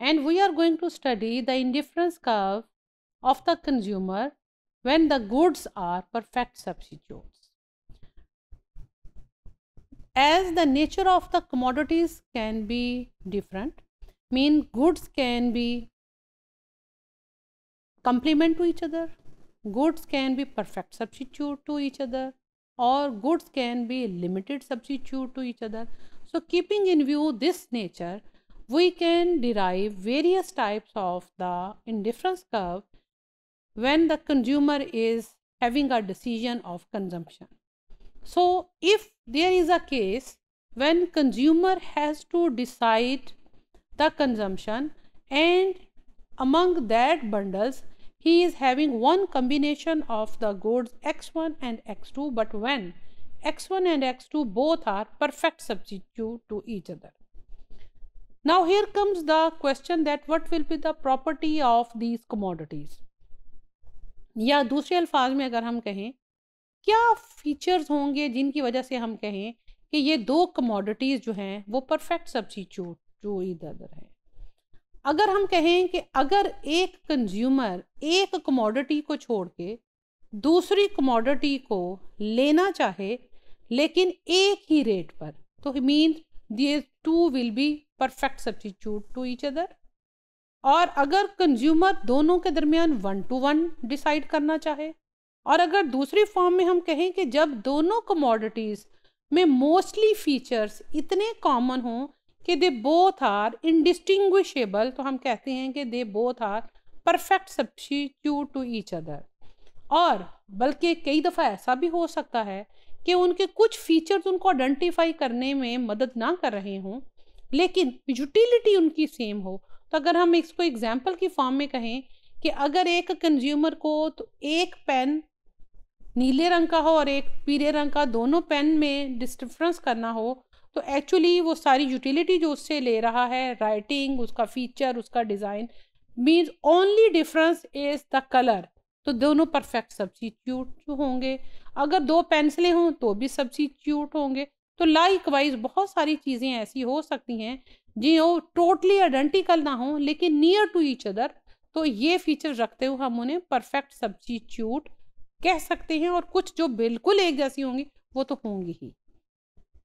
and we are going to study the indifference curve of the consumer when the goods are perfect substitutes. As the nature of the commodities can be different, mean goods can be complement to each other, goods can be perfect substitute to each other or goods can be limited substitute to each other. So, keeping in view this nature, we can derive various types of the indifference curve when the consumer is having a decision of consumption. So, if there is a case when consumer has to decide the consumption and among that bundles he is having one combination of the goods x1 and x2 but when x1 and x2 both are perfect substitute to each other Now here comes the question that what will be the property of these commodities? या दूसरे अल्फाज में अगर हम कहें क्या features होंगे जिनकी वजह से हम कहें कि ये दो कमोडिटीज़ जो हैं वो परफेक्ट सब्सिट्यूट जो इधर उधर हैं अगर हम कहें कि अगर एक कंज्यूमर एक कमोडिटी को छोड़ के दूसरी कमोडिटी को लेना चाहे लेकिन एक ही रेट पर तो मीन दिए two will be perfect substitute to each other और अगर कंज्यूमर दोनों के दरमियान वन टू वन डिसाइड करना चाहे और अगर दूसरी फॉर्म में हम कहें कि जब दोनों कमोडिटीज़ में मोस्टली फीचर्स इतने कॉमन हों कि दे बोथ आर इनडिस्टिंग्विशेबल तो हम कहते हैं कि they both are perfect substitute to each other और बल्कि कई दफ़ा ऐसा भी हो सकता है कि उनके कुछ फीचर्स उनको आइडेंटिफाई करने में मदद ना कर रहे हों लेकिन यूटिलिटी उनकी सेम हो तो अगर हम इसको एग्जाम्पल की फॉर्म में कहें कि अगर एक कंज्यूमर को तो एक पेन नीले रंग का हो और एक पीले रंग का दोनों पेन में डिस्टिफ्रेंस करना हो तो एक्चुअली वो सारी यूटिलिटी जो उससे ले रहा है राइटिंग उसका फीचर उसका design means only difference is the colour तो दोनों परफेक्ट सब्सिट्यूट होंगे अगर दो पेंसिलें हों तो भी सब्सिट्यूट होंगे तो लाइक वाइज बहुत सारी चीज़ें ऐसी हो सकती हैं जो टोटली आइडेंटिकल ना हो लेकिन नियर टू ईच अदर तो ये फीचर रखते हुए हम उन्हें परफेक्ट सब्सिट्यूट कह सकते हैं और कुछ जो बिल्कुल एक जैसी होंगी वो तो होंगी ही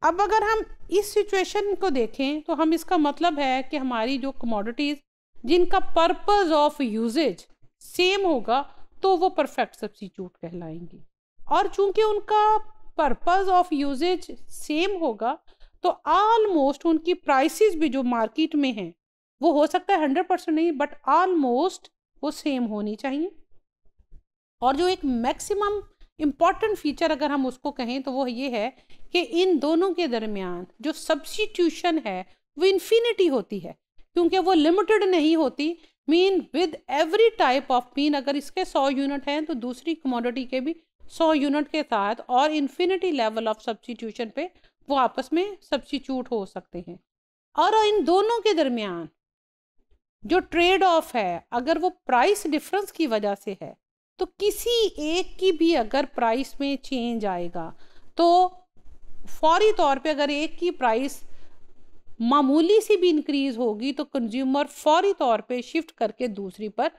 अब अगर हम इस सिचुएशन को देखें तो हम इसका मतलब है कि हमारी जो कमोडिटीज़ जिनका पर्पस ऑफ यूजेज सेम होगा तो वो परफेक्ट सब्सिट्यूट कहलाएंगी और चूंकि उनका पर्पज़ ऑफ यूजेज सेम होगा तो ऑलमोस्ट उनकी प्राइसेस भी जो मार्केट में हैं वो हो सकता है हंड्रेड परसेंट नहीं बट ऑलमोस्ट वो सेम होनी चाहिए और जो एक मैक्सिमम इम्पॉर्टेंट फीचर अगर हम उसको कहें तो वो ये है कि इन दोनों के दरमियान जो सब्सिट्यूशन है वो इन्फिनिटी होती है क्योंकि वो लिमिटेड नहीं होती mean with every type of mean अगर इसके सौ यूनिट हैं तो दूसरी कमोडिटी के भी सौ यूनिट के साथ और इन्फिनिटी लेवल ऑफ सब्सटीट्यूशन पे वो आपस में सब्सटीट्यूट हो सकते हैं और इन दोनों के दरमियान जो ट्रेड ऑफ है अगर वो प्राइस डिफरेंस की वजह से है तो किसी एक की भी अगर प्राइस में चेंज आएगा तो फौरी तौर पे अगर एक की प्राइस मामूली सी भी इंक्रीज होगी तो कंज्यूमर फौरी तौर पे शिफ्ट करके दूसरी पर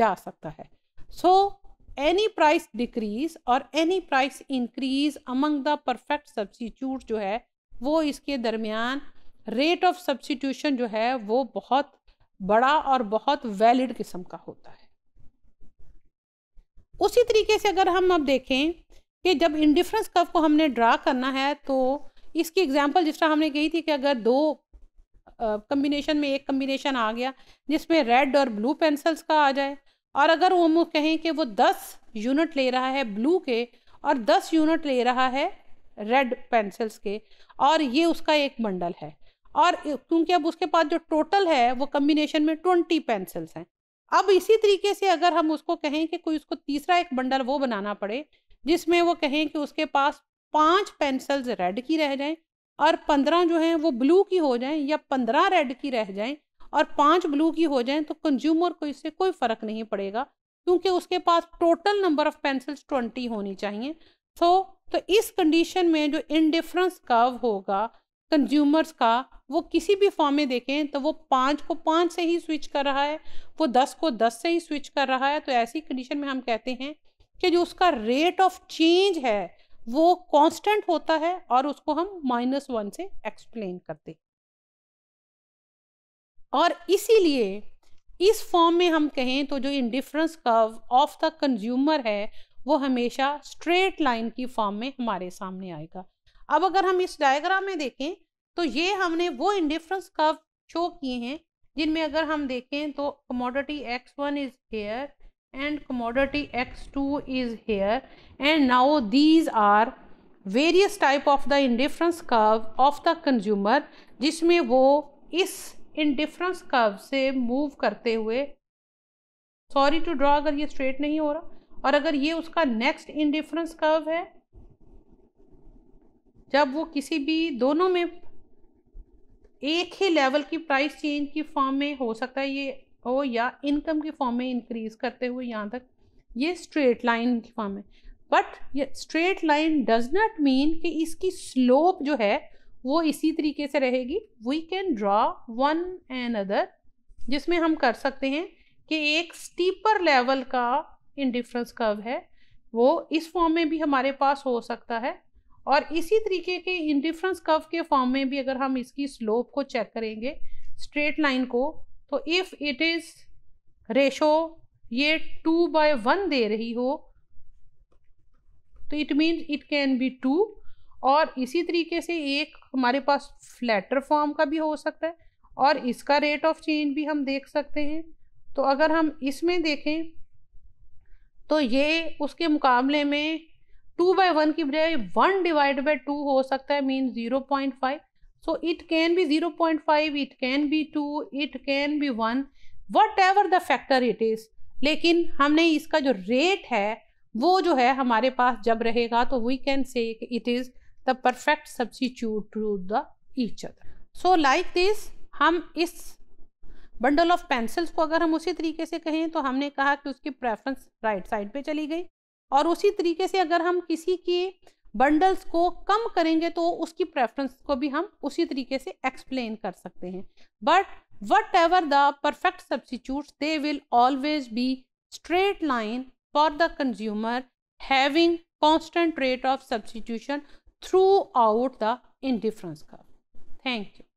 जा सकता है so so, any price decrease और any price increase among the perfect substitute जो है वो इसके दरमियान रेट ऑफ सब्सिट्यूशन जो है वो बहुत बड़ा और बहुत वैलिड किस्म का होता है उसी तरीके से अगर हम अब देखें कि जब इंडिफरेंस कर्व को हमने ड्रा करना है तो इसकी एग्जांपल जिस तरह हमने कही थी कि अगर दो कम्बिनेशन में एक कम्बिनेशन आ गया जिसमें रेड और ब्लू पेंसिल्स का आ जाए और अगर वो कहें कि वो दस यूनिट ले रहा है ब्लू के और दस यूनिट ले रहा है रेड पेंसिल्स के और ये उसका एक बंडल है और क्योंकि अब उसके पास जो टोटल है वो कम्बिनेशन में ट्वेंटी पेंसिल्स हैं अब इसी तरीके से अगर हम उसको कहें कि कोई उसको तीसरा एक बंडल वो बनाना पड़े जिसमें वो कहें कि उसके पास पाँच पेंसिल्स रेड की रह जाएं और पंद्रह जो हैं वो ब्लू की हो जाएं या पंद्रह रेड की रह जाएं और पांच ब्लू की हो जाएं तो कंज्यूमर को इससे कोई फ़र्क नहीं पड़ेगा क्योंकि उसके पास total number of pencils twenty होनी चाहिए सो so, तो इस कंडीशन में जो इनडिफरेंस कर्व होगा कंज्यूमर्स का वो किसी भी फॉर्म में देखें तो वो पाँच को पाँच से ही स्विच कर रहा है वो दस को दस से ही स्विच कर रहा है तो ऐसी कंडीशन में हम कहते हैं कि जो उसका रेट ऑफ चेंज है वो कांस्टेंट होता है और उसको हम माइनस वन से एक्सप्लेन करते हैं और इसीलिए इस फॉर्म में हम कहें तो जो indifference curve of the consumer है वो हमेशा स्ट्रेट लाइन की फॉर्म में हमारे सामने आएगा अब अगर हम इस डायग्राम में देखें तो ये हमने वो इंडिफरेंस कर्व शो किए हैं जिनमें अगर हम देखें तो commodity x one is here and commodity x two is here and now these are various type of the indifference curve of the consumer जिसमें वो इस इन डिफरेंस कर्व से मूव करते हुए सॉरी टू ड्रॉ अगर ये straight नहीं हो रहा और अगर ये उसका नेक्स्ट इन डिफरेंस कर्व है जब वो किसी भी दोनों में एक ही लेवल की प्राइस चेंज की फॉर्म में हो सकता है ये हो या इनकम की फॉर्म में इंक्रीज करते हुए यहाँ तक ये स्ट्रेट लाइन की फॉर्म है बट ये straight line does not mean कि इसकी स्लोप जो है वो इसी तरीके से रहेगी we can draw one and other जिसमें हम कर सकते हैं कि एक स्टीपर लेवल का इंडिफ्रेंस कर्व है वो इस फॉर्म में भी हमारे पास हो सकता है और इसी तरीके के इंडिफ्रेंस कर्व के फॉर्म में भी अगर हम इसकी स्लोप को चेक करेंगे स्ट्रेट लाइन को तो इफ़ इट इज़ रेशो ये टू बाय वन दे रही हो तो it means it can be two और इसी तरीके से एक हमारे पास फ्लैटर फॉर्म का भी हो सकता है और इसका रेट ऑफ चेंज भी हम देख सकते हैं तो अगर हम इसमें देखें तो ये उसके मुकाबले में टू बाई वन की बजाय वन डिवाइड बाई टू हो सकता है mean zero point five so it can be zero point five it can be two it can be one whatever the factor it is लेकिन हमने इसका जो rate है वो जो है हमारे पास जब रहेगा तो we can say it is the perfect substitute to the each other. So like this हम इस बंडल ऑफ पेंसिल्स को अगर हम उसी तरीके से कहें तो हमने कहा कि उसकी प्रेफरेंस राइट साइड पे चली गई और उसी तरीके से अगर हम किसी के बंडल्स को कम करेंगे तो उसकी प्रेफरेंस को भी हम उसी तरीके से एक्सप्लेन कर सकते हैं but whatever the perfect substitute they will always be straight line for the consumer having constant rate of substitution throughout the indifference curve. Thank you.